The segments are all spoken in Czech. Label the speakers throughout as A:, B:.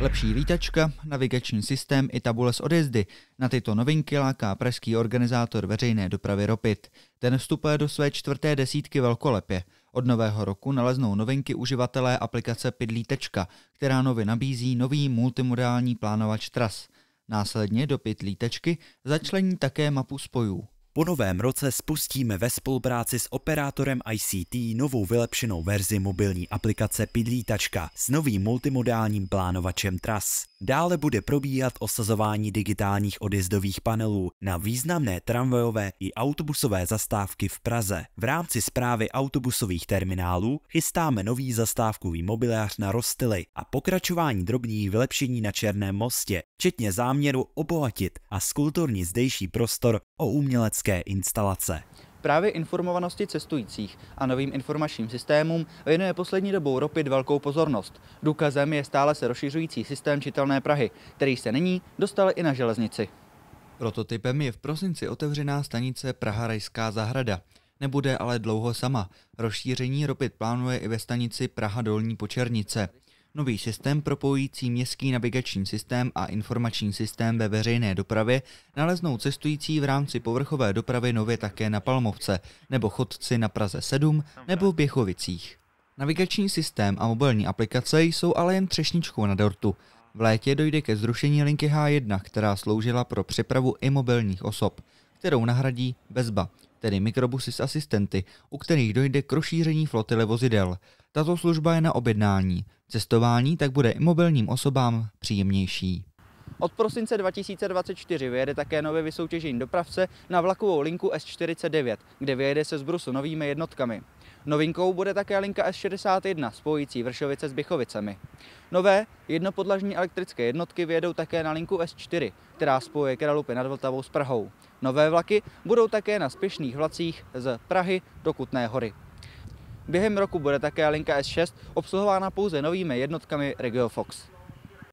A: Lepší lítačka, navigační systém i tabule z odjezdy. Na tyto novinky láká pražský organizátor veřejné dopravy Ropit. Ten vstupuje do své čtvrté desítky velkolepě. Od nového roku naleznou novinky uživatelé aplikace Pidlítečka, která nově nabízí nový multimodální plánovač tras.
B: Následně do Pidlítečky začlení také mapu spojů. Po novém roce spustíme ve spolupráci s operátorem ICT novou vylepšenou verzi mobilní aplikace Pidlítačka s novým multimodálním plánovačem tras. Dále bude probíhat osazování digitálních odjezdových panelů na významné tramvajové i autobusové zastávky v Praze. V rámci zprávy autobusových terminálů chystáme nový zastávkový mobiliář na Rostily a pokračování drobných vylepšení na Černém mostě, včetně záměru obohatit a skulturní zdejší prostor o umělecké technické instalace.
A: Právě informovanosti cestujících a novým informačním systémům věnuje poslední dobou ROPID velkou pozornost. Důkazem je stále se rozšiřující systém čitelné Prahy, který se nyní dostal i na železnici. Prototypem je v prosinci otevřená stanice Praha Rajská zahrada. Nebude ale dlouho sama. Rozšíření ROPID plánuje i ve stanici Praha Dolní Počernice. Nový systém propojující městský navigační systém a informační systém ve veřejné dopravě naleznou cestující v rámci povrchové dopravy nově také na Palmovce, nebo chodci na Praze 7, nebo v Běchovicích. Navigační systém a mobilní aplikace jsou ale jen třešničkou na dortu. V létě dojde ke zrušení linky H1, která sloužila pro přepravu i mobilních osob, kterou nahradí Bezba, tedy mikrobusy s asistenty, u kterých dojde k rozšíření flotily vozidel. Tato služba je na objednání. Cestování tak bude i mobilním osobám příjemnější. Od prosince 2024 vyjede také nově vysoutěžení dopravce na vlakovou linku S49, kde vyjede se z Brusu novými jednotkami. Novinkou bude také linka S61 spojící Vršovice s Bychovicemi. Nové jednopodlažní elektrické jednotky vyjedou také na linku S4, která spojuje Kralupy nad Vltavou s Prahou. Nové vlaky budou také na spěšných vlacích z Prahy do Kutné hory. Během roku bude také linka S6 obsluhována pouze novými jednotkami Regiofox.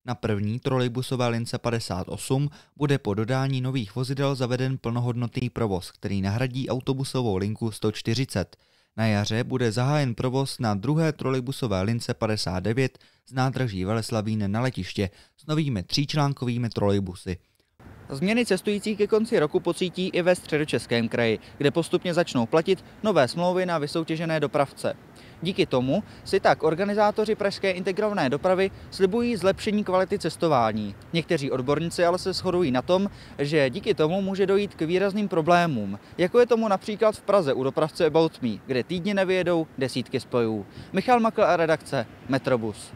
A: Na první trolejbusové lince 58 bude po dodání nových vozidel zaveden plnohodnotný provoz, který nahradí autobusovou linku 140. Na jaře bude zahájen provoz na druhé trolejbusové lince 59 z nádraží Veleslavín na letiště s novými tříčlánkovými trolejbusy. Změny cestujících ke konci roku pocítí i ve středočeském kraji, kde postupně začnou platit nové smlouvy na vysoutěžené dopravce. Díky tomu si tak organizátoři Pražské integrované dopravy slibují zlepšení kvality cestování. Někteří odborníci ale se shodují na tom, že díky tomu může dojít k výrazným problémům, jako je tomu například v Praze u dopravce About Me, kde týdně nevyjedou desítky spojů. Michal Makl a redakce Metrobus.